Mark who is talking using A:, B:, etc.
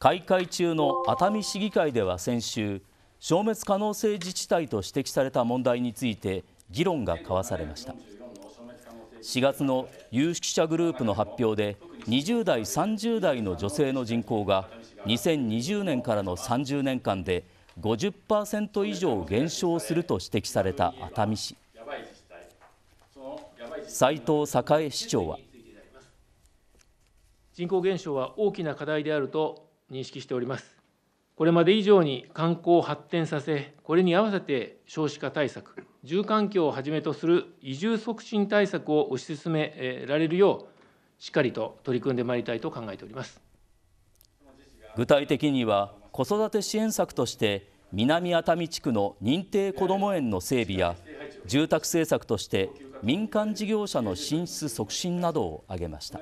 A: 開会中の熱海市議会では先週消滅可能性自治体と指摘された問題について議論が交わされました4月の有識者グループの発表で20代30代の女性の人口が2020年からの30年間で50%以上減少すると指摘された熱海市斉藤栄市長は人口減
B: 少は大きな課題であると認識しております。これまで以上に観光を発展させ、これに合わせて少子化対策、住環境をはじめとする移住促進対策を推し進められるよう、しっかりと取り組んでまいりたいと考えております
A: 具体的には、子育て支援策として、南熱海地区の認定こども園の整備や、住宅政策として民間事業者の進出促進などを挙げました。